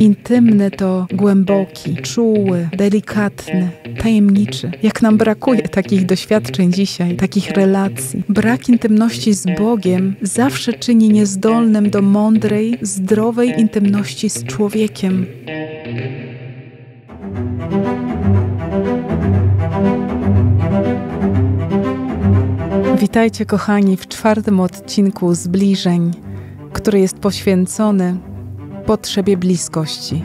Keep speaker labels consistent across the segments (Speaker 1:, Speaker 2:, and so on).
Speaker 1: Intymny to głęboki, czuły, delikatny, tajemniczy. Jak nam brakuje takich doświadczeń dzisiaj, takich relacji. Brak intymności z Bogiem zawsze czyni niezdolnym do mądrej, zdrowej intymności z człowiekiem. Witajcie, kochani, w czwartym odcinku Zbliżeń, który jest poświęcony potrzebie bliskości.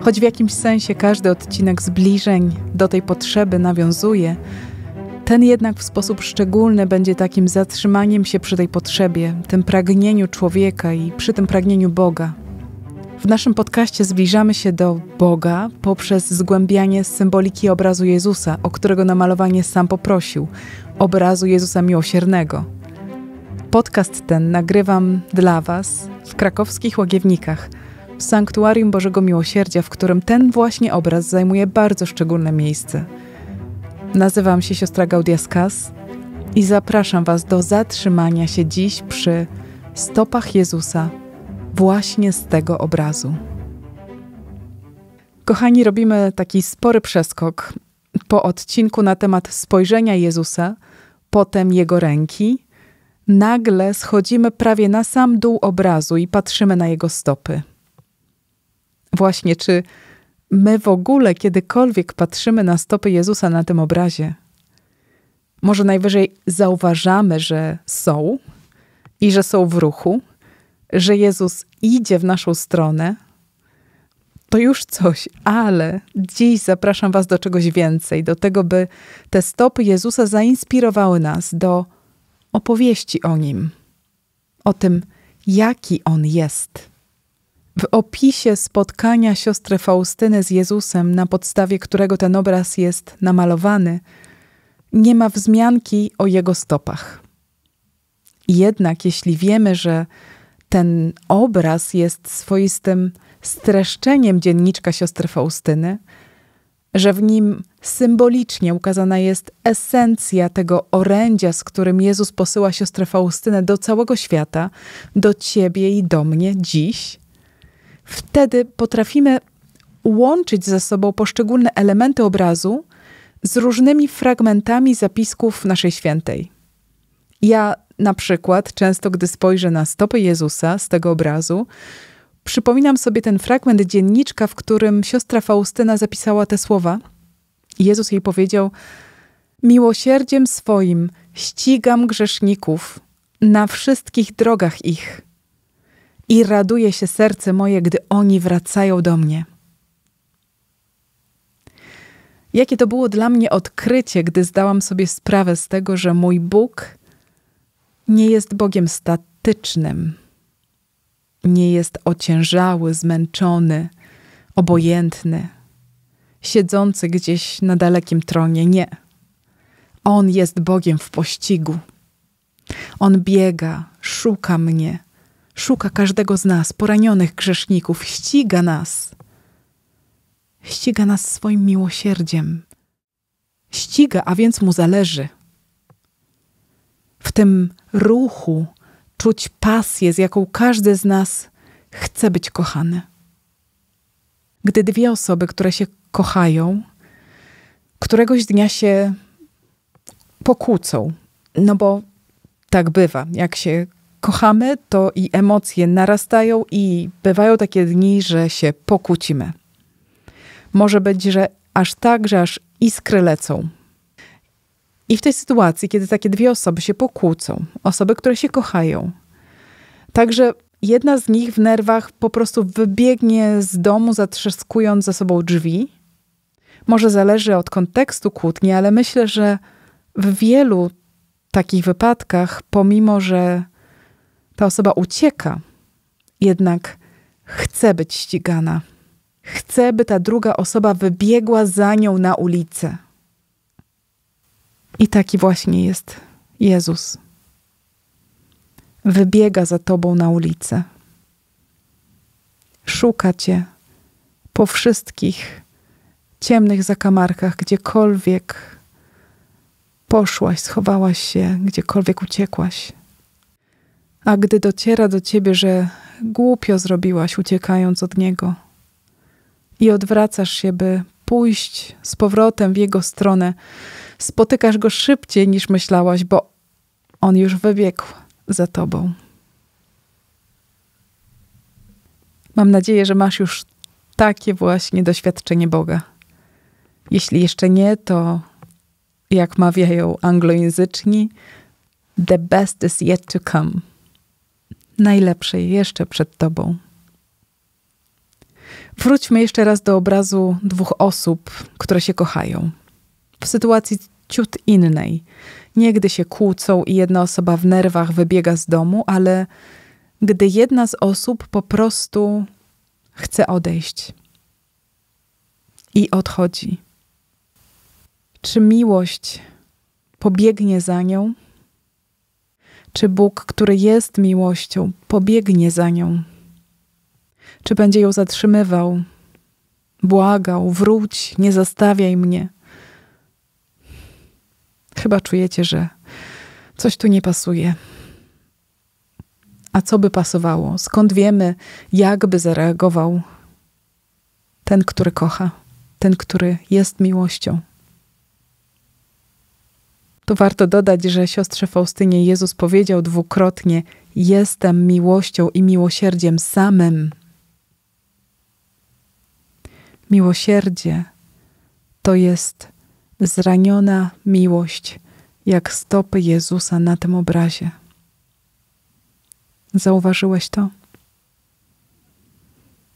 Speaker 1: Choć w jakimś sensie każdy odcinek zbliżeń do tej potrzeby nawiązuje, ten jednak w sposób szczególny będzie takim zatrzymaniem się przy tej potrzebie, tym pragnieniu człowieka i przy tym pragnieniu Boga. W naszym podcaście zbliżamy się do Boga poprzez zgłębianie symboliki obrazu Jezusa, o którego namalowanie sam poprosił obrazu Jezusa Miłosiernego. Podcast ten nagrywam dla Was w krakowskich łagiewnikach, w sanktuarium Bożego Miłosierdzia, w którym ten właśnie obraz zajmuje bardzo szczególne miejsce. Nazywam się siostra Gaudia Skas i zapraszam Was do zatrzymania się dziś przy stopach Jezusa, właśnie z tego obrazu. Kochani, robimy taki spory przeskok po odcinku na temat spojrzenia Jezusa, potem jego ręki, nagle schodzimy prawie na sam dół obrazu i patrzymy na jego stopy. Właśnie, czy my w ogóle kiedykolwiek patrzymy na stopy Jezusa na tym obrazie? Może najwyżej zauważamy, że są i że są w ruchu, że Jezus idzie w naszą stronę. To już coś, ale dziś zapraszam Was do czegoś więcej, do tego, by te stopy Jezusa zainspirowały nas do opowieści o nim, o tym, jaki on jest. W opisie spotkania siostry Faustyny z Jezusem, na podstawie którego ten obraz jest namalowany, nie ma wzmianki o jego stopach. Jednak jeśli wiemy, że ten obraz jest swoistym streszczeniem dzienniczka siostry Faustyny, że w nim symbolicznie ukazana jest esencja tego orędzia, z którym Jezus posyła siostrę Faustynę do całego świata, do ciebie i do mnie dziś. Wtedy potrafimy łączyć ze sobą poszczególne elementy obrazu z różnymi fragmentami zapisków naszej świętej. Ja na przykład często, gdy spojrzę na stopy Jezusa z tego obrazu, przypominam sobie ten fragment dzienniczka, w którym siostra Faustyna zapisała te słowa – Jezus jej powiedział: Miłosierdziem swoim ścigam grzeszników na wszystkich drogach ich i raduje się serce moje, gdy oni wracają do mnie. Jakie to było dla mnie odkrycie, gdy zdałam sobie sprawę z tego, że mój Bóg nie jest Bogiem statycznym, nie jest ociężały, zmęczony, obojętny siedzący gdzieś na dalekim tronie. Nie. On jest Bogiem w pościgu. On biega, szuka mnie, szuka każdego z nas, poranionych grzeszników, ściga nas. Ściga nas swoim miłosierdziem. Ściga, a więc mu zależy. W tym ruchu czuć pasję, z jaką każdy z nas chce być kochany gdy dwie osoby, które się kochają, któregoś dnia się pokłócą. No bo tak bywa. Jak się kochamy, to i emocje narastają, i bywają takie dni, że się pokłócimy. Może być, że aż tak, że aż iskry lecą. I w tej sytuacji, kiedy takie dwie osoby się pokłócą, osoby, które się kochają, także Jedna z nich w nerwach po prostu wybiegnie z domu, zatrzaskując za sobą drzwi. Może zależy od kontekstu kłótni, ale myślę, że w wielu takich wypadkach, pomimo że ta osoba ucieka, jednak chce być ścigana. Chce, by ta druga osoba wybiegła za nią na ulicę. I taki właśnie jest Jezus wybiega za tobą na ulicę. Szuka cię po wszystkich ciemnych zakamarkach, gdziekolwiek poszłaś, schowałaś się, gdziekolwiek uciekłaś. A gdy dociera do ciebie, że głupio zrobiłaś, uciekając od niego, i odwracasz się, by pójść z powrotem w jego stronę, spotykasz go szybciej niż myślałaś, bo on już wybiegł za tobą. Mam nadzieję, że masz już takie właśnie doświadczenie Boga. Jeśli jeszcze nie, to jak mawiają anglojęzyczni, the best is yet to come. Najlepsze jeszcze przed tobą. Wróćmy jeszcze raz do obrazu dwóch osób, które się kochają. W sytuacji ciut innej, Niegdy się kłócą i jedna osoba w nerwach wybiega z domu, ale gdy jedna z osób po prostu chce odejść i odchodzi. Czy miłość pobiegnie za nią? Czy Bóg, który jest miłością, pobiegnie za nią? Czy będzie ją zatrzymywał, błagał, wróć, nie zastawiaj mnie? Chyba czujecie, że coś tu nie pasuje. A co by pasowało? Skąd wiemy, jak by zareagował ten, który kocha, ten, który jest miłością? Tu warto dodać, że siostrze Faustynie Jezus powiedział dwukrotnie: Jestem miłością i miłosierdziem samym. Miłosierdzie to jest zraniona miłość, jak stopy Jezusa na tym obrazie. Zauważyłeś to?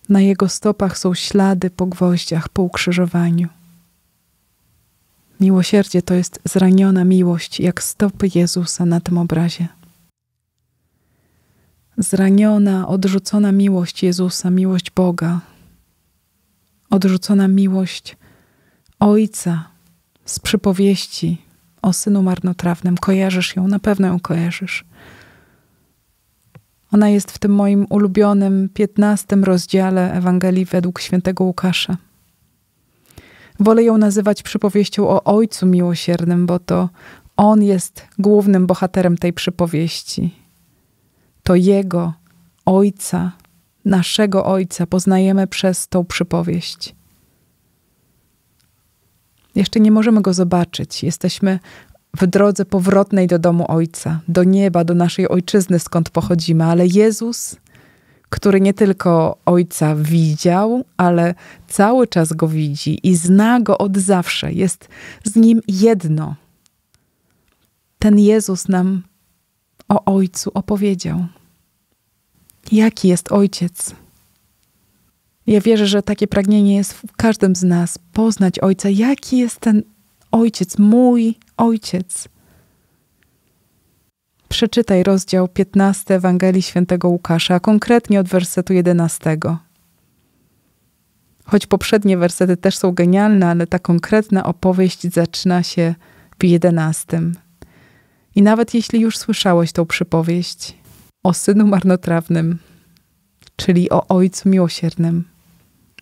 Speaker 1: Na jego stopach są ślady po gwoździach, po ukrzyżowaniu. Miłosierdzie to jest zraniona miłość, jak stopy Jezusa na tym obrazie. Zraniona, odrzucona miłość Jezusa, miłość Boga, odrzucona miłość Ojca, z przypowieści o synu marnotrawnym. Kojarzysz ją, na pewno ją kojarzysz. Ona jest w tym moim ulubionym piętnastym rozdziale Ewangelii według świętego Łukasza. Wolę ją nazywać przypowieścią o Ojcu Miłosiernym, bo to On jest głównym bohaterem tej przypowieści. To Jego, Ojca, naszego Ojca poznajemy przez tą przypowieść. Jeszcze nie możemy go zobaczyć. Jesteśmy w drodze powrotnej do domu Ojca, do nieba, do naszej ojczyzny, skąd pochodzimy, ale Jezus, który nie tylko Ojca widział, ale cały czas go widzi i zna go od zawsze, jest z nim jedno. Ten Jezus nam o Ojcu opowiedział. Jaki jest Ojciec? Ja wierzę, że takie pragnienie jest w każdym z nas poznać Ojca, jaki jest ten Ojciec, mój Ojciec. Przeczytaj rozdział 15 Ewangelii Świętego Łukasza, konkretnie od wersetu 11. Choć poprzednie wersety też są genialne, ale ta konkretna opowieść zaczyna się w 11. I nawet jeśli już słyszałeś tą przypowieść o synu marnotrawnym, czyli o ojcu miłosiernym,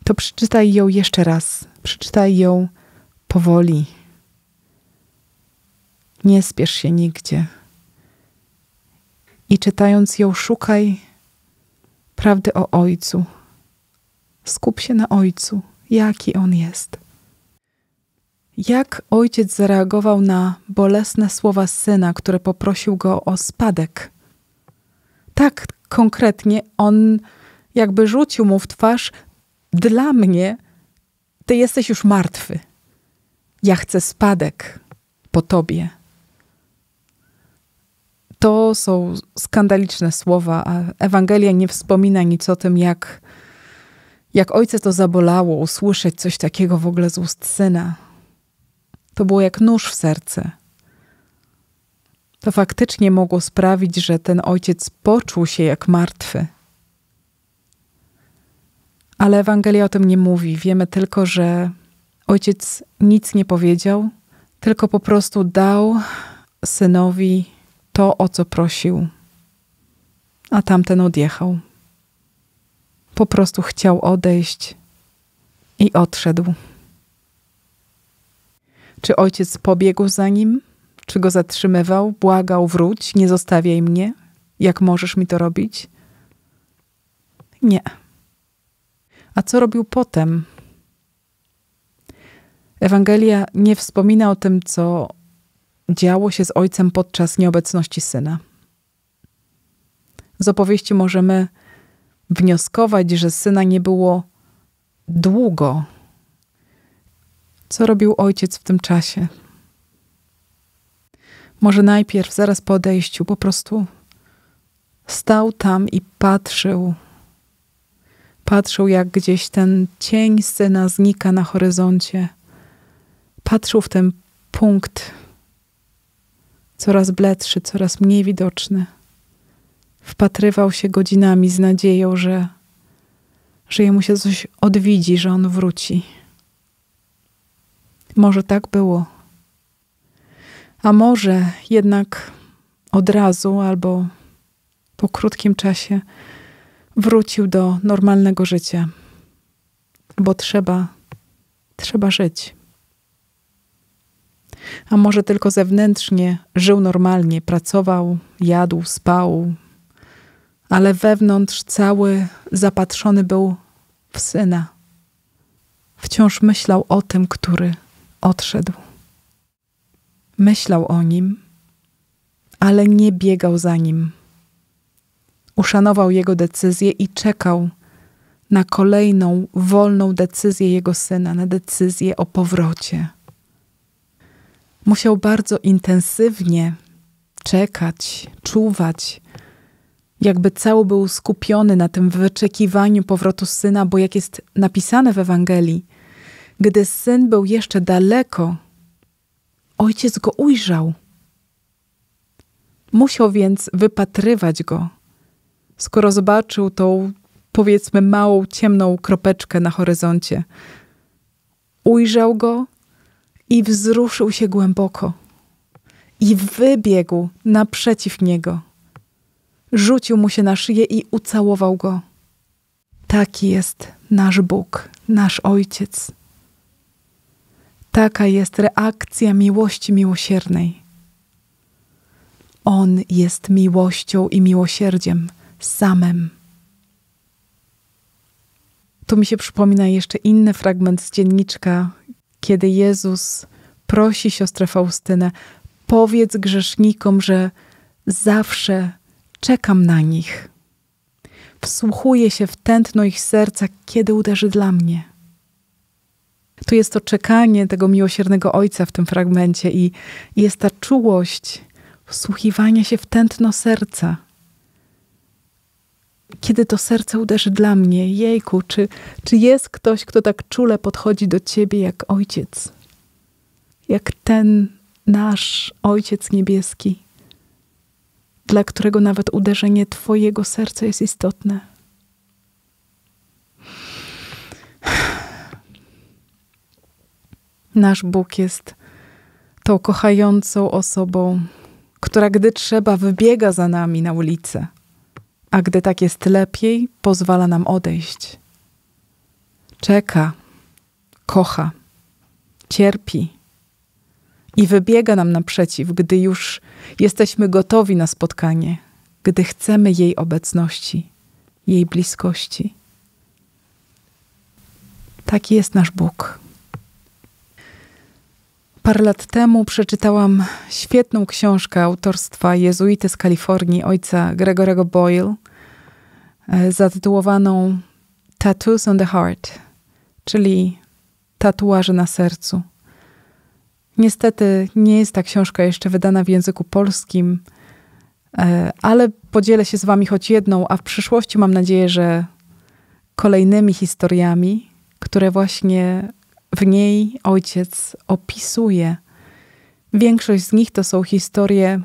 Speaker 1: to przeczytaj ją jeszcze raz. Przeczytaj ją powoli. Nie spiesz się nigdzie. I czytając ją, szukaj prawdy o Ojcu. Skup się na Ojcu, jaki On jest. Jak ojciec zareagował na bolesne słowa syna, które poprosił go o spadek? Tak konkretnie on jakby rzucił mu w twarz dla mnie ty jesteś już martwy. Ja chcę spadek po tobie. To są skandaliczne słowa, a Ewangelia nie wspomina nic o tym, jak, jak ojca to zabolało usłyszeć coś takiego w ogóle z ust syna. To było jak nóż w serce. To faktycznie mogło sprawić, że ten ojciec poczuł się jak martwy. Ale Ewangelia o tym nie mówi. Wiemy tylko, że ojciec nic nie powiedział, tylko po prostu dał synowi to, o co prosił. A tamten odjechał. Po prostu chciał odejść i odszedł. Czy ojciec pobiegł za nim? Czy go zatrzymywał? Błagał, wróć, nie zostawiaj mnie? Jak możesz mi to robić? Nie. A co robił potem? Ewangelia nie wspomina o tym, co działo się z ojcem podczas nieobecności syna. Z opowieści możemy wnioskować, że syna nie było długo. Co robił ojciec w tym czasie? Może najpierw, zaraz po odejściu, po prostu stał tam i patrzył Patrzył, jak gdzieś ten cień syna znika na horyzoncie. Patrzył w ten punkt, coraz bledszy, coraz mniej widoczny. Wpatrywał się godzinami z nadzieją, że, że jemu się coś odwidzi, że on wróci. Może tak było. A może jednak od razu albo po krótkim czasie wrócił do normalnego życia, bo trzeba, trzeba żyć. A może tylko zewnętrznie żył normalnie, pracował, jadł, spał, ale wewnątrz cały zapatrzony był w syna. Wciąż myślał o tym, który odszedł. Myślał o nim, ale nie biegał za nim uszanował jego decyzję i czekał na kolejną wolną decyzję jego syna, na decyzję o powrocie. Musiał bardzo intensywnie czekać, czuwać, jakby cały był skupiony na tym wyczekiwaniu powrotu syna, bo jak jest napisane w Ewangelii, gdy syn był jeszcze daleko, ojciec go ujrzał. Musiał więc wypatrywać go skoro zobaczył tą, powiedzmy, małą, ciemną kropeczkę na horyzoncie. Ujrzał go i wzruszył się głęboko. I wybiegł naprzeciw niego. Rzucił mu się na szyję i ucałował go. Taki jest nasz Bóg, nasz Ojciec. Taka jest reakcja miłości miłosiernej. On jest miłością i miłosierdziem samym. Tu mi się przypomina jeszcze inny fragment z dzienniczka, kiedy Jezus prosi siostrę Faustynę: Powiedz grzesznikom, że zawsze czekam na nich. Wsłuchuję się w tętno ich serca, kiedy uderzy dla mnie. Tu jest to czekanie tego miłosiernego Ojca w tym fragmencie i jest ta czułość wsłuchiwania się w tętno serca kiedy to serce uderzy dla mnie, jejku, czy, czy jest ktoś, kto tak czule podchodzi do ciebie jak ojciec? Jak ten nasz ojciec niebieski, dla którego nawet uderzenie twojego serca jest istotne. Nasz Bóg jest tą kochającą osobą, która gdy trzeba wybiega za nami na ulicę a gdy tak jest lepiej, pozwala nam odejść. Czeka, kocha, cierpi i wybiega nam naprzeciw, gdy już jesteśmy gotowi na spotkanie, gdy chcemy jej obecności, jej bliskości. Taki jest nasz Bóg. Parę lat temu przeczytałam świetną książkę autorstwa jezuity z Kalifornii, ojca Gregorego Boyle, E, zatytułowaną Tattoos on the Heart, czyli tatuaże na sercu. Niestety nie jest ta książka jeszcze wydana w języku polskim, e, ale podzielę się z Wami choć jedną, a w przyszłości mam nadzieję, że kolejnymi historiami, które właśnie w niej ojciec opisuje. Większość z nich to są historie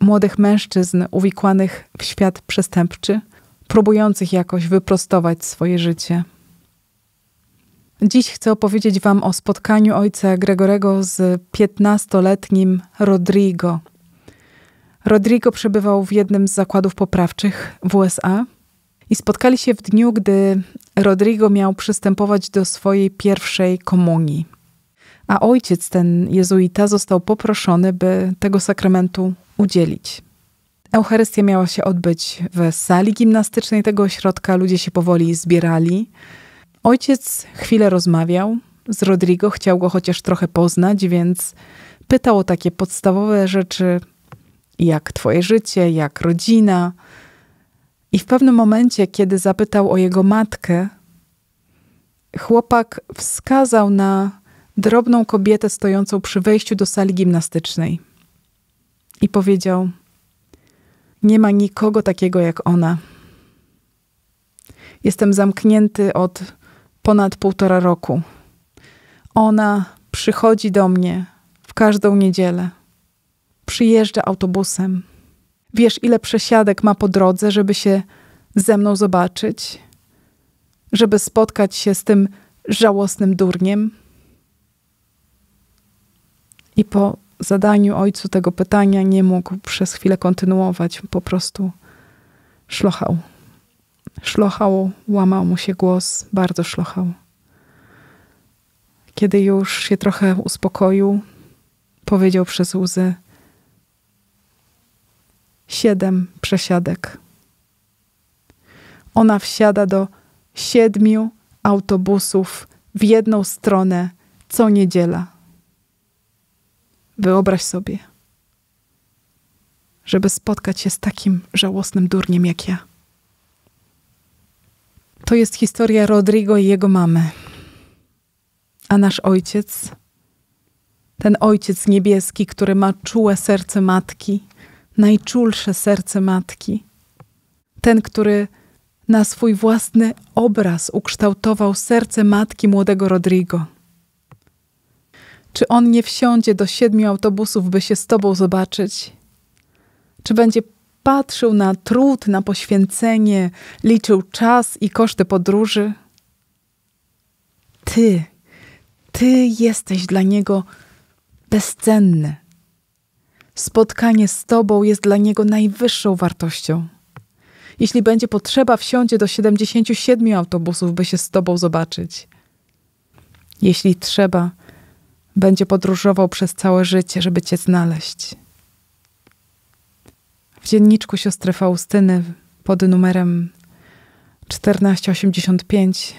Speaker 1: młodych mężczyzn uwikłanych w świat przestępczy, próbujących jakoś wyprostować swoje życie. Dziś chcę opowiedzieć Wam o spotkaniu ojca Gregorego z 15-letnim Rodrigo. Rodrigo przebywał w jednym z zakładów poprawczych w USA i spotkali się w dniu, gdy Rodrigo miał przystępować do swojej pierwszej komunii. A ojciec ten jezuita został poproszony, by tego sakramentu udzielić. Eucharystia miała się odbyć w sali gimnastycznej tego ośrodka. Ludzie się powoli zbierali. Ojciec chwilę rozmawiał z Rodrigo, chciał go chociaż trochę poznać, więc pytał o takie podstawowe rzeczy, jak twoje życie, jak rodzina. I w pewnym momencie, kiedy zapytał o jego matkę, chłopak wskazał na drobną kobietę stojącą przy wejściu do sali gimnastycznej i powiedział: nie ma nikogo takiego jak ona. Jestem zamknięty od ponad półtora roku. Ona przychodzi do mnie w każdą niedzielę. Przyjeżdża autobusem. Wiesz, ile przesiadek ma po drodze, żeby się ze mną zobaczyć, żeby spotkać się z tym żałosnym durniem. I po zadaniu ojcu tego pytania nie mógł przez chwilę kontynuować. Po prostu szlochał. Szlochał, łamał mu się głos, bardzo szlochał. Kiedy już się trochę uspokoił, powiedział przez łzy: Siedem przesiadek. Ona wsiada do siedmiu autobusów w jedną stronę co niedziela. Wyobraź sobie, żeby spotkać się z takim żałosnym durniem jak ja. To jest historia Rodrigo i jego mamy. A nasz ojciec, ten ojciec niebieski, który ma czułe serce matki, najczulsze serce matki, ten, który na swój własny obraz ukształtował serce matki młodego Rodrigo. Czy on nie wsiądzie do siedmiu autobusów, by się z tobą zobaczyć? Czy będzie patrzył na trud, na poświęcenie, liczył czas i koszty podróży? Ty, ty jesteś dla niego bezcenny. Spotkanie z Tobą jest dla niego najwyższą wartością. Jeśli będzie potrzeba, wsiądzie do 77 autobusów, by się z Tobą zobaczyć. Jeśli trzeba, będzie podróżował przez całe życie, żeby cię znaleźć. W dzienniczku siostry Faustyny pod numerem 1485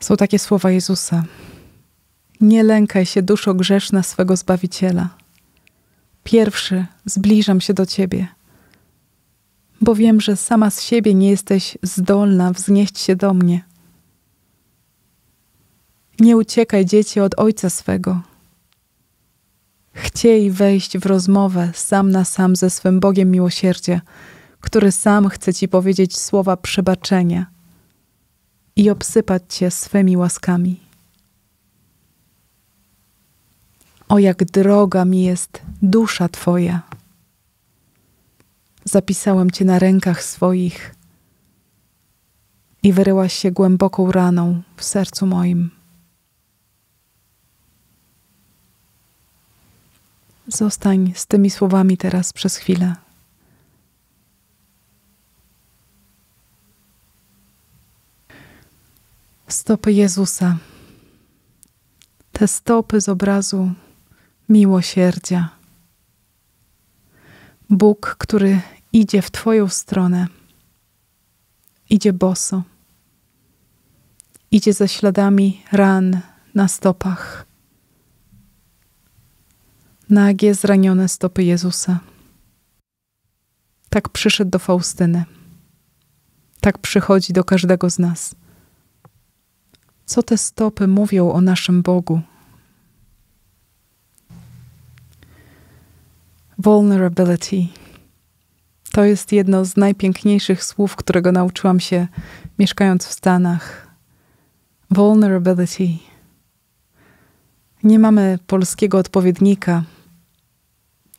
Speaker 1: są takie słowa Jezusa. Nie lękaj się, duszo grzeszna swego Zbawiciela. Pierwszy zbliżam się do Ciebie, bo wiem, że sama z siebie nie jesteś zdolna wznieść się do mnie. Nie uciekaj, dzieci, od Ojca swego – chciej wejść w rozmowę sam na sam ze swym Bogiem miłosierdzie, który sam chce ci powiedzieć słowa przebaczenia i obsypać cię swymi łaskami. O jak droga mi jest dusza Twoja. Zapisałem Cię na rękach swoich i wyryłaś się głęboką raną w sercu moim. Zostań z tymi słowami teraz przez chwilę. Stopy Jezusa. Te stopy z obrazu miłosierdzia. Bóg, który idzie w Twoją stronę, idzie boso, idzie za śladami ran na stopach, nagie, zranione stopy Jezusa. Tak przyszedł do Faustyny. Tak przychodzi do każdego z nas. Co te stopy mówią o naszym Bogu? Vulnerability. To jest jedno z najpiękniejszych słów, którego nauczyłam się mieszkając w Stanach. Vulnerability. Nie mamy polskiego odpowiednika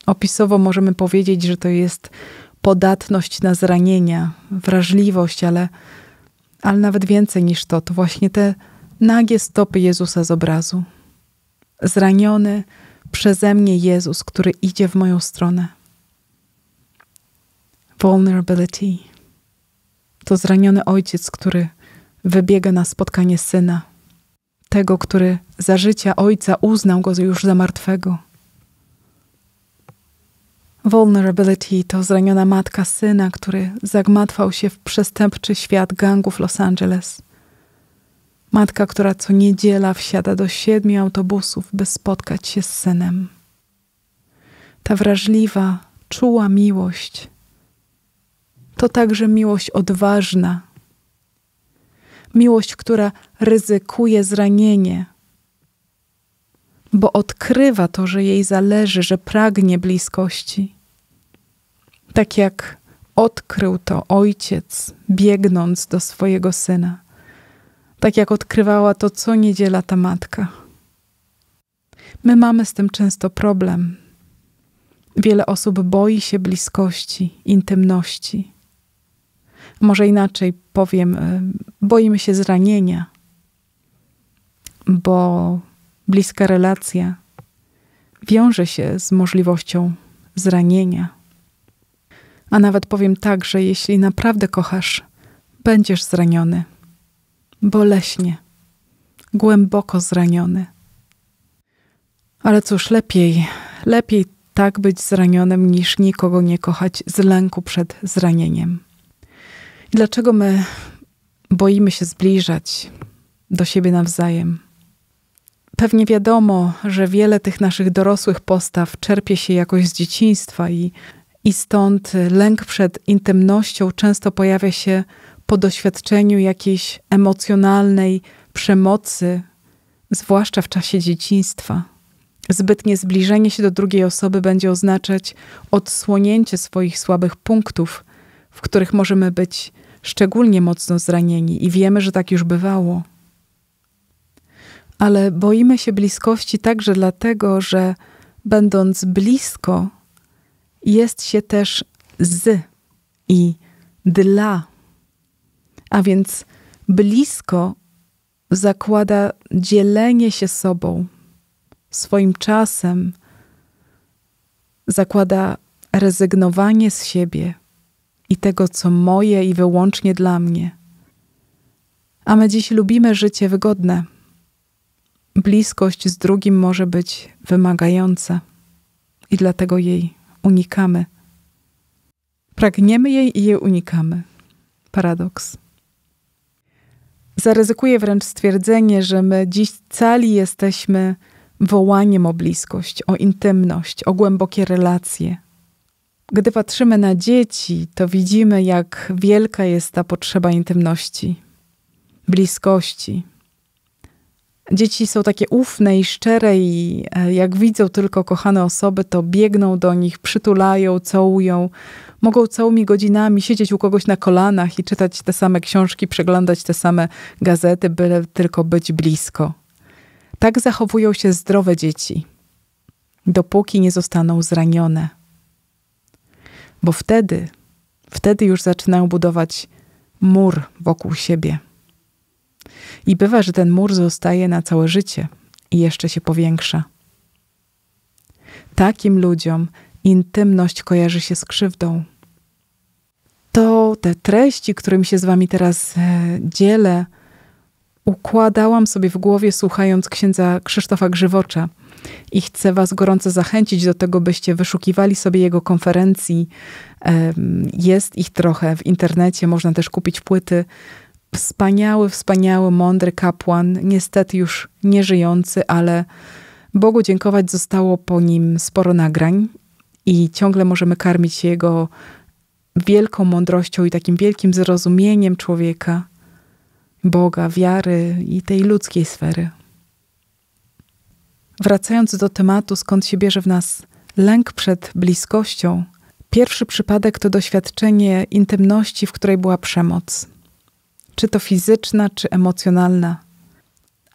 Speaker 1: Opisowo możemy powiedzieć, że to jest podatność na zranienia, wrażliwość, ale, ale nawet więcej niż to, to właśnie te nagie stopy Jezusa z obrazu. Zraniony przeze mnie Jezus, który idzie w moją stronę. Vulnerability to zraniony ojciec, który wybiega na spotkanie syna, tego, który za życia ojca uznał go już za martwego. Vulnerability to zraniona matka syna, który zagmatwał się w przestępczy świat gangów Los Angeles. Matka, która co niedziela wsiada do siedmiu autobusów, by spotkać się z synem. Ta wrażliwa, czuła miłość to także miłość odważna, miłość, która ryzykuje zranienie, bo odkrywa to, że jej zależy, że pragnie bliskości tak jak odkrył to ojciec, biegnąc do swojego syna, tak jak odkrywała to co niedziela ta matka. My mamy z tym często problem. Wiele osób boi się bliskości, intymności. Może inaczej powiem, y, boimy się zranienia, bo bliska relacja wiąże się z możliwością zranienia. A nawet powiem tak, że jeśli naprawdę kochasz, będziesz zraniony. Boleśnie, głęboko zraniony. Ale cóż, lepiej, lepiej tak być zranionym, niż nikogo nie kochać z lęku przed zranieniem. Dlaczego my boimy się zbliżać do siebie nawzajem? Pewnie wiadomo, że wiele tych naszych dorosłych postaw czerpie się jakoś z dzieciństwa i i stąd lęk przed intymnością często pojawia się po doświadczeniu jakiejś emocjonalnej przemocy, zwłaszcza w czasie dzieciństwa. Zbytnie zbliżenie się do drugiej osoby będzie oznaczać odsłonięcie swoich słabych punktów, w których możemy być szczególnie mocno zranieni i wiemy, że tak już bywało. Ale boimy się bliskości także dlatego, że będąc blisko, jest się też z i dla. A więc blisko zakłada dzielenie się sobą, swoim czasem, zakłada rezygnowanie z siebie i tego, co moje i wyłącznie dla mnie. A my dziś lubimy życie wygodne. Bliskość z drugim może być wymagająca i dlatego jej unikamy. Pragniemy jej i jej unikamy. Paradoks. Zaryzykuję wręcz stwierdzenie, że my dziś cali jesteśmy wołaniem o bliskość, o intymność, o głębokie relacje. Gdy patrzymy na dzieci, to widzimy, jak wielka jest ta potrzeba intymności, bliskości, Dzieci są takie ufne i szczere, i e, jak widzą tylko kochane osoby, to biegną do nich, przytulają, całują. Mogą całymi godzinami siedzieć u kogoś na kolanach i czytać te same książki, przeglądać te same gazety, byle tylko być blisko. Tak zachowują się zdrowe dzieci, dopóki nie zostaną zranione. Bo wtedy, wtedy już zaczynają budować mur wokół siebie. I bywa, że ten mur zostaje na całe życie i jeszcze się powiększa. Takim ludziom intymność kojarzy się z krzywdą. To te treści, którymi się z wami teraz e, dzielę, układałam sobie w głowie słuchając księdza Krzysztofa Grzywocza i chcę Was gorąco zachęcić do tego, byście wyszukiwali sobie jego konferencji. Jest ich trochę w internecie, można też kupić płyty wspaniały, wspaniały, mądry kapłan, niestety już nieżyjący, ale Bogu dziękować zostało po nim sporo nagrań i ciągle możemy karmić się jego wielką mądrością i takim wielkim zrozumieniem człowieka, Boga, wiary i tej ludzkiej sfery. Wracając do tematu, skąd się bierze w nas lęk przed bliskością, pierwszy przypadek to doświadczenie intymności, w której była przemoc czy to fizyczna, czy emocjonalna.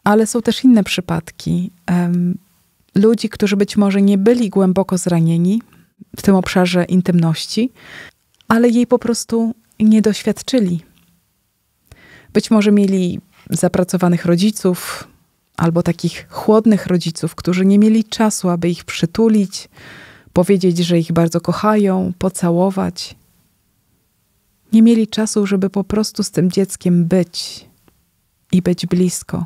Speaker 1: Ale są też inne przypadki um, ludzi, którzy być może nie byli głęboko zranieni w tym obszarze intymności, ale jej po prostu nie doświadczyli. Być może mieli zapracowanych rodziców albo takich chłodnych rodziców, którzy nie mieli czasu, aby ich przytulić, powiedzieć, że ich bardzo kochają, pocałować. Nie mieli czasu, żeby po prostu z tym dzieckiem być i być blisko.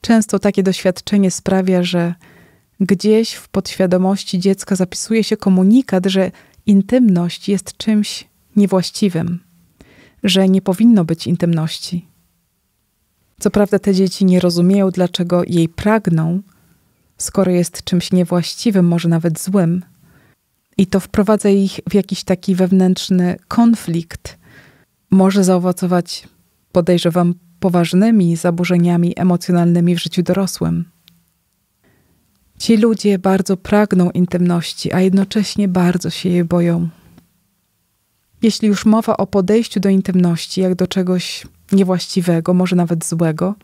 Speaker 1: Często takie doświadczenie sprawia, że gdzieś w podświadomości dziecka zapisuje się komunikat, że intymność jest czymś niewłaściwym, że nie powinno być intymności. Co prawda te dzieci nie rozumieją, dlaczego jej pragną, skoro jest czymś niewłaściwym, może nawet złym, i to wprowadza ich w jakiś taki wewnętrzny konflikt. Może zaowocować, podejrzewam, poważnymi zaburzeniami emocjonalnymi w życiu dorosłym. Ci ludzie bardzo pragną intymności, a jednocześnie bardzo się jej boją. Jeśli już mowa o podejściu do intymności jak do czegoś niewłaściwego, może nawet złego,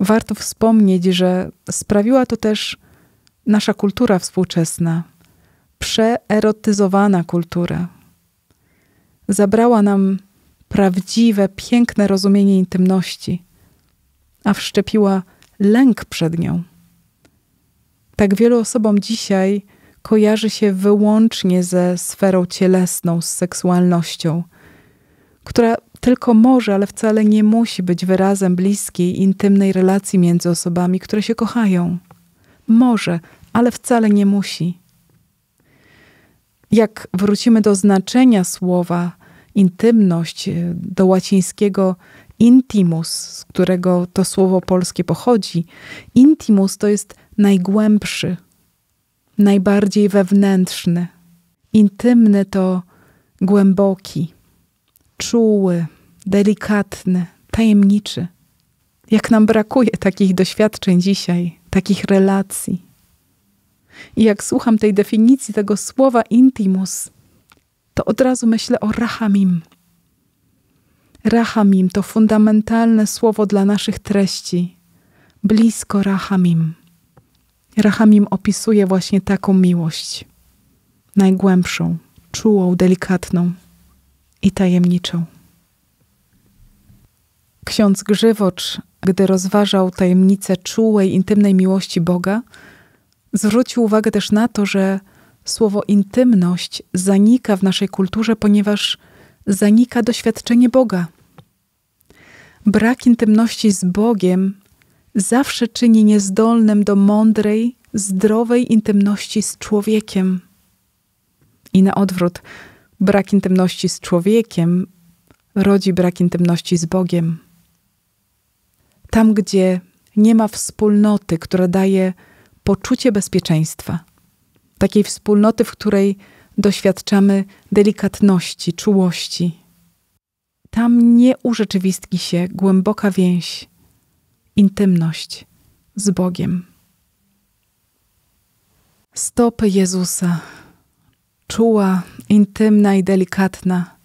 Speaker 1: warto wspomnieć, że sprawiła to też nasza kultura współczesna, przeerotyzowana kultura. Zabrała nam prawdziwe, piękne rozumienie intymności, a wszczepiła lęk przed nią. Tak wielu osobom dzisiaj kojarzy się wyłącznie ze sferą cielesną, z seksualnością, która tylko może, ale wcale nie musi być wyrazem bliskiej, intymnej relacji między osobami, które się kochają. Może, ale wcale nie musi. Jak wrócimy do znaczenia słowa intymność, e, do łacińskiego intimus, z którego to słowo polskie pochodzi, intimus to jest najgłębszy, najbardziej wewnętrzny. Intymny to głęboki, czuły, delikatny, tajemniczy. Jak nam brakuje takich doświadczeń dzisiaj, takich relacji. I jak słucham tej definicji tego słowa intimus, to od razu myślę o rahamim. Rahamim to fundamentalne słowo dla naszych treści. Blisko rahamim. Rahamim opisuje właśnie taką miłość. Najgłębszą, czułą, delikatną i tajemniczą. Ksiądz Grzywocz, gdy rozważał tajemnicę czułej, intymnej miłości Boga, zwrócił uwagę też na to, że słowo intymność zanika w naszej kulturze, ponieważ zanika doświadczenie Boga. Brak intymności z Bogiem zawsze czyni niezdolnym do mądrej, zdrowej intymności z człowiekiem. I na odwrót, brak intymności z człowiekiem rodzi brak intymności z Bogiem. Tam, gdzie nie ma wspólnoty, która daje poczucie bezpieczeństwa, takiej wspólnoty, w której doświadczamy delikatności, czułości. Tam nie urzeczywistni się głęboka więź, intymność z Bogiem. Stopy Jezusa, czuła, intymna i delikatna,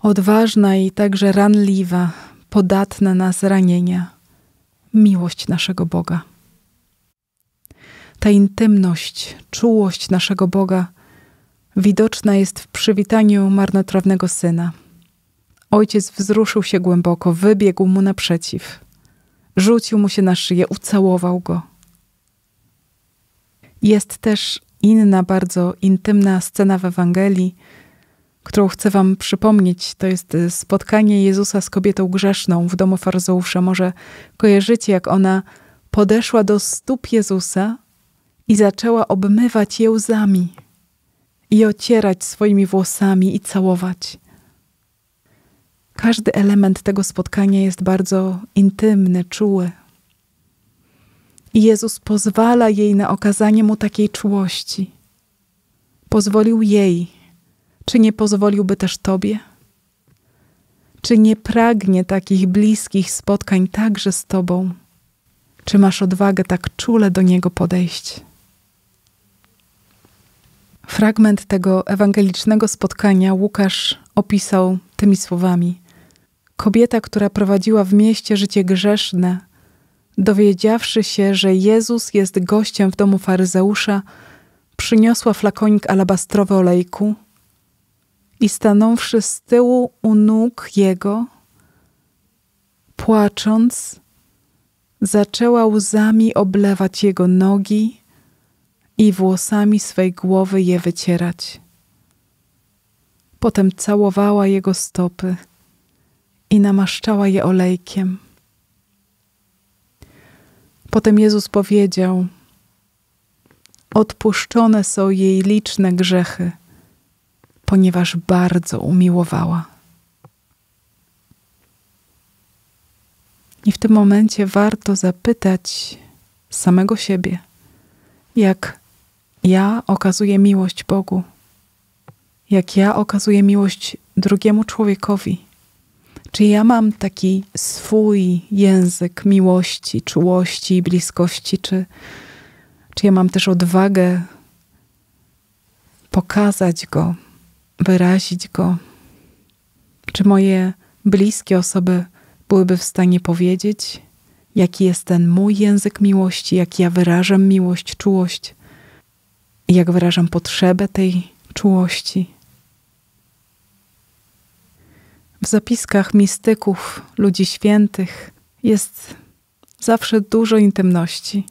Speaker 1: odważna i także ranliwa, podatna na zranienia, miłość naszego Boga. Ta intymność, czułość naszego Boga widoczna jest w przywitaniu marnotrawnego syna. Ojciec wzruszył się głęboko, wybiegł mu naprzeciw. Rzucił mu się na szyję, ucałował go. Jest też inna, bardzo intymna scena w Ewangelii, którą chcę Wam przypomnieć. To jest y, spotkanie Jezusa z kobietą grzeszną w domu Farzeusza. Może kojarzycie, jak ona podeszła do stóp Jezusa, i zaczęła obmywać je łzami i ocierać swoimi włosami i całować. Każdy element tego spotkania jest bardzo intymny, czuły. I Jezus pozwala jej na okazanie mu takiej czułości. Pozwolił jej. Czy nie pozwoliłby też tobie? Czy nie pragnie takich bliskich spotkań także z tobą? Czy masz odwagę tak czule do niego podejść? Fragment tego ewangelicznego spotkania Łukasz opisał tymi słowami: Kobieta, która prowadziła w mieście życie grzeszne, dowiedziawszy się, że Jezus jest gościem w domu faryzeusza, przyniosła flakonik alabastrowy olejku i stanąwszy z tyłu u nóg jego, płacząc, zaczęła łzami oblewać jego nogi i włosami swej głowy je wycierać. Potem całowała jego stopy i namaszczała je olejkiem. Potem Jezus powiedział: Odpuszczone są jej liczne grzechy, ponieważ bardzo umiłowała. I w tym momencie warto zapytać samego siebie, jak ja okazuję miłość Bogu, jak ja okazuję miłość drugiemu człowiekowi. Czy ja mam taki swój język miłości, czułości i bliskości, czy, czy ja mam też odwagę pokazać go, wyrazić go? Czy moje bliskie osoby byłyby w stanie powiedzieć, jaki jest ten mój język miłości, jak ja wyrażam miłość, czułość? i jak wyrażam potrzebę tej czułości. W zapiskach mistyków, ludzi świętych jest zawsze dużo intymności.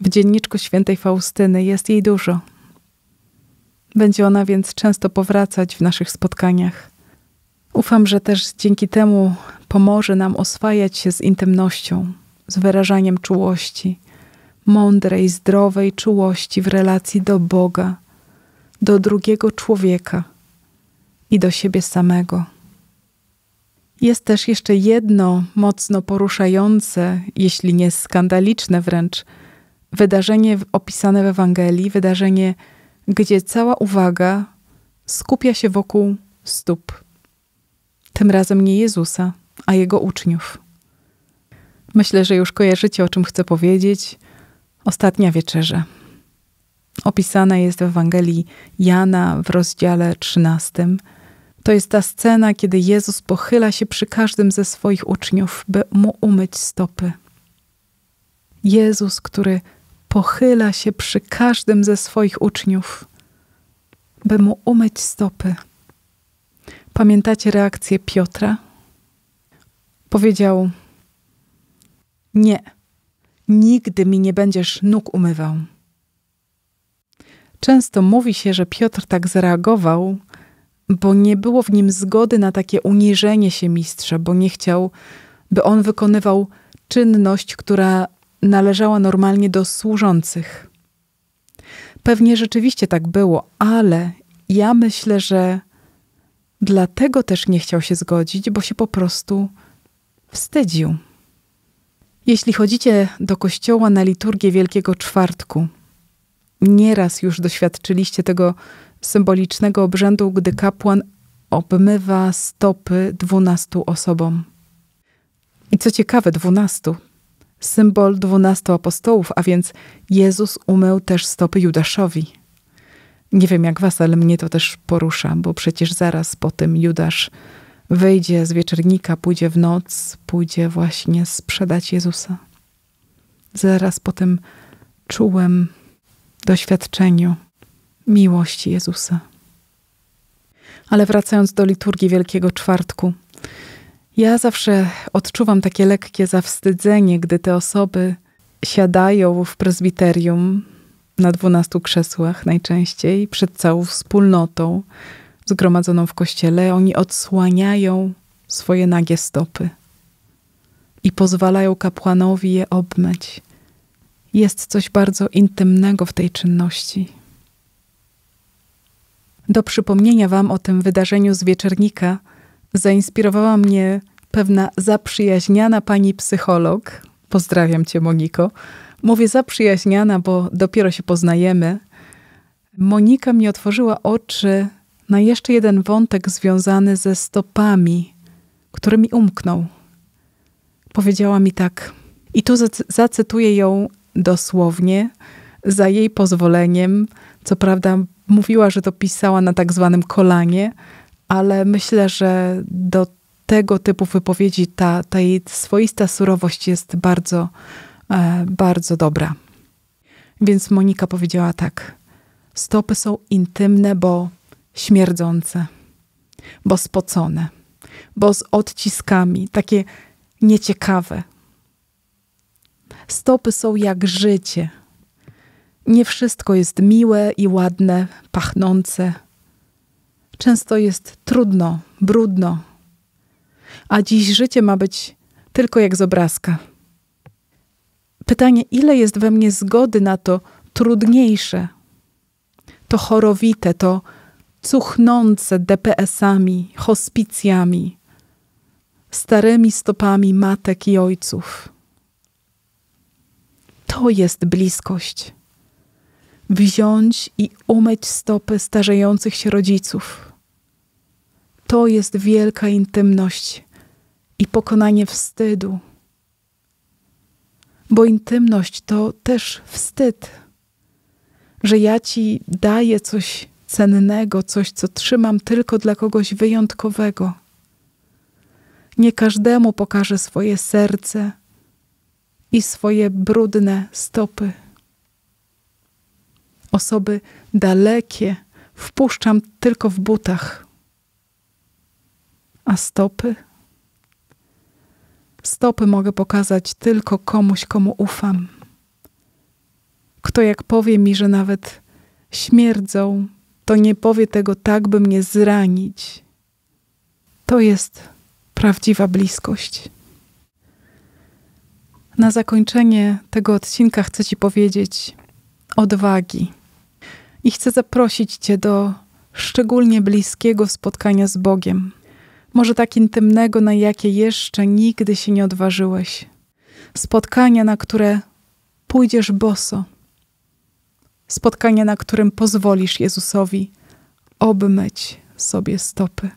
Speaker 1: W dzienniczku świętej Faustyny jest jej dużo. Będzie ona więc często powracać w naszych spotkaniach. Ufam, że też dzięki temu pomoże nam oswajać się z intymnością, z wyrażaniem czułości, mądrej, zdrowej czułości w relacji do Boga, do drugiego człowieka i do siebie samego. Jest też jeszcze jedno mocno poruszające, jeśli nie skandaliczne wręcz, wydarzenie opisane w Ewangelii, wydarzenie, gdzie cała uwaga skupia się wokół stóp. Tym razem nie Jezusa, a jego uczniów. Myślę, że już kojarzycie, o czym chcę powiedzieć. Ostatnia wieczerza. Opisana jest w Ewangelii Jana w rozdziale 13. To jest ta scena, kiedy Jezus pochyla się przy każdym ze swoich uczniów, by mu umyć stopy. Jezus, który pochyla się przy każdym ze swoich uczniów, by mu umyć stopy. Pamiętacie reakcję Piotra? Powiedział: Nie nigdy mi nie będziesz nóg umywał. Często mówi się, że Piotr tak zareagował, bo nie było w nim zgody na takie uniżenie się mistrza, bo nie chciał, by on wykonywał czynność, która należała normalnie do służących. Pewnie rzeczywiście tak było, ale ja myślę, że dlatego też nie chciał się zgodzić, bo się po prostu wstydził. Jeśli chodzicie do kościoła na liturgię Wielkiego Czwartku, nieraz już doświadczyliście tego symbolicznego obrzędu, gdy kapłan obmywa stopy dwunastu osobom. I co ciekawe, dwunastu. Symbol dwunastu apostołów, a więc Jezus umył też stopy Judaszowi. Nie wiem jak was, ale mnie to też porusza, bo przecież zaraz po tym Judasz wyjdzie z wieczornika, pójdzie w noc, pójdzie właśnie sprzedać Jezusa. Zaraz po tym czułem doświadczeniu miłości Jezusa. Ale wracając do liturgii Wielkiego Czwartku, ja zawsze odczuwam takie lekkie zawstydzenie, gdy te osoby siadają w prezbiterium na dwunastu krzesłach najczęściej przed całą wspólnotą, zgromadzoną w kościele, oni odsłaniają swoje nagie stopy i pozwalają kapłanowi je obmyć. Jest coś bardzo intymnego w tej czynności. Do przypomnienia Wam o tym wydarzeniu z wieczornika zainspirowała mnie pewna zaprzyjaźniana pani psycholog. Pozdrawiam Cię, Moniko. Mówię zaprzyjaźniana, bo dopiero się poznajemy. Monika mi otworzyła oczy na jeszcze jeden wątek związany ze stopami, który mi umknął. Powiedziała mi tak, i tu zacytuję ją dosłownie, za jej pozwoleniem. Co prawda, mówiła, że to pisała na tak zwanym kolanie, ale myślę, że do tego typu wypowiedzi ta, ta jej swoista surowość jest bardzo, e, bardzo dobra. Więc Monika powiedziała tak: Stopy są intymne, bo śmierdzące, bo spocone, bo z odciskami, takie nieciekawe. Stopy są jak życie. Nie wszystko jest miłe i ładne, pachnące. Często jest trudno, brudno. A dziś życie ma być tylko jak z obrazka. Pytanie, ile jest we mnie zgody na to trudniejsze, to chorowite, to cuchnące DPS-ami, hospicjami, starymi stopami matek i ojców. To jest bliskość. Wziąć i umyć stopy starzejących się rodziców. To jest wielka intymność i pokonanie wstydu. Bo intymność to też wstyd, że ja ci daję coś cennego, coś, co trzymam tylko dla kogoś wyjątkowego. Nie każdemu pokażę swoje serce i swoje brudne stopy. Osoby dalekie wpuszczam tylko w butach. A stopy? Stopy mogę pokazać tylko komuś, komu ufam. Kto jak powie mi, że nawet śmierdzą to nie powie tego tak, by mnie zranić. To jest prawdziwa bliskość. Na zakończenie tego odcinka chcę Ci powiedzieć odwagi i chcę zaprosić Cię do szczególnie bliskiego spotkania z Bogiem, może tak intymnego, na jakie jeszcze nigdy się nie odważyłeś, spotkania, na które pójdziesz boso spotkanie, na którym pozwolisz Jezusowi obmyć sobie stopy.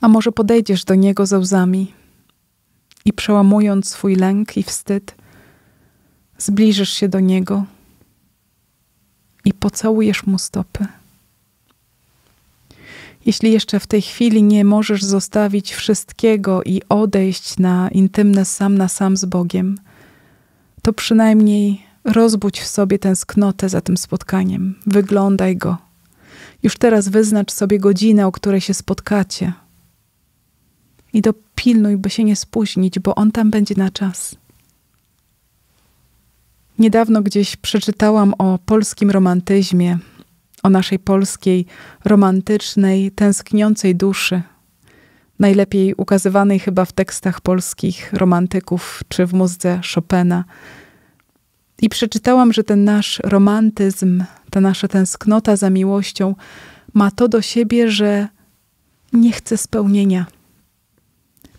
Speaker 1: A może podejdziesz do Niego ze łzami i przełamując swój lęk i wstyd, zbliżysz się do Niego i pocałujesz Mu stopy. Jeśli jeszcze w tej chwili nie możesz zostawić wszystkiego i odejść na intymne sam na sam z Bogiem, to przynajmniej Rozbudź w sobie tęsknotę za tym spotkaniem. Wyglądaj go. Już teraz wyznacz sobie godzinę, o której się spotkacie. I dopilnuj, by się nie spóźnić, bo on tam będzie na czas. Niedawno gdzieś przeczytałam o polskim romantyzmie, o naszej polskiej, romantycznej, tęskniącej duszy, najlepiej ukazywanej chyba w tekstach polskich romantyków czy w muzyce Chopina i przeczytałam, że ten nasz romantyzm, ta nasza tęsknota za miłością ma to do siebie, że nie chce spełnienia,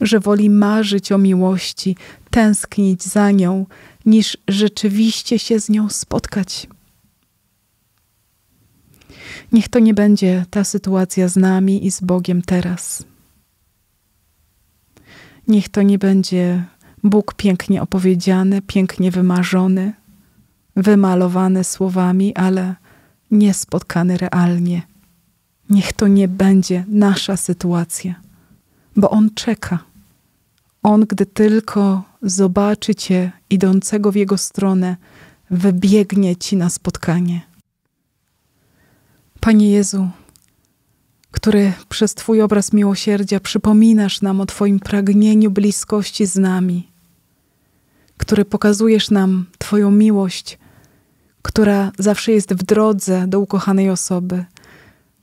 Speaker 1: że woli marzyć o miłości, tęsknić za nią, niż rzeczywiście się z nią spotkać. Niech to nie będzie ta sytuacja z nami i z Bogiem teraz. Niech to nie będzie Bóg pięknie opowiedziany, pięknie wymarzony wymalowany słowami, ale niespotkany realnie. Niech to nie będzie nasza sytuacja, bo On czeka. On, gdy tylko zobaczy Cię idącego w Jego stronę, wybiegnie Ci na spotkanie. Panie Jezu, który przez Twój obraz miłosierdzia przypominasz nam o Twoim pragnieniu bliskości z nami, który pokazujesz nam Twoją miłość która zawsze jest w drodze do ukochanej osoby.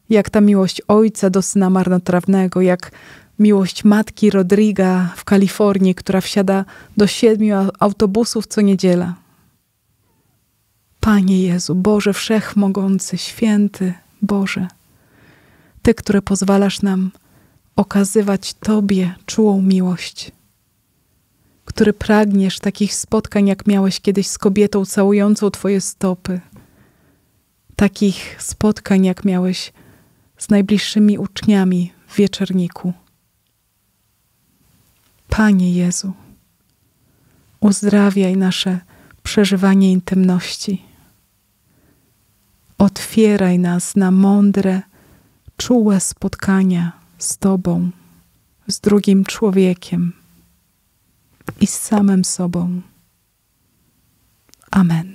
Speaker 1: Jak ta miłość ojca do syna marnotrawnego, jak miłość matki Rodriga w Kalifornii, która wsiada do siedmiu autobusów co niedziela. Panie Jezu, Boże Wszechmogący, Święty Boże, Ty, które pozwalasz nam okazywać Tobie czułą miłość który pragniesz takich spotkań, jak miałeś kiedyś z kobietą całującą Twoje stopy, takich spotkań, jak miałeś z najbliższymi uczniami w wieczorniku. Panie Jezu, uzdrawiaj nasze przeżywanie intymności. Otwieraj nas na mądre, czułe spotkania z Tobą, z drugim człowiekiem i z samym sobą. Amen.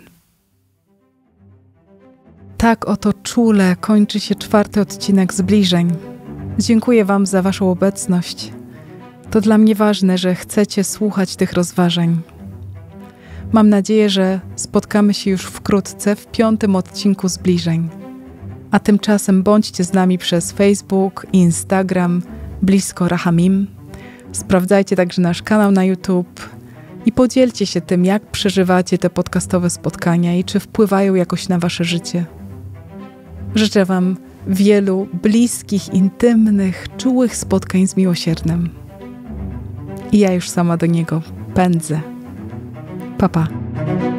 Speaker 1: Tak oto czule kończy się czwarty odcinek zbliżeń. Dziękuję Wam za Waszą obecność. To dla mnie ważne, że chcecie słuchać tych rozważań. Mam nadzieję, że spotkamy się już wkrótce w piątym odcinku zbliżeń. A tymczasem bądźcie z nami przez Facebook Instagram blisko Rahamim Sprawdzajcie także nasz kanał na YouTube i podzielcie się tym, jak przeżywacie te podcastowe spotkania i czy wpływają jakoś na wasze życie. Życzę Wam wielu bliskich, intymnych, czułych spotkań z miłosiernym. I ja już sama do niego pędzę. Papa. Pa.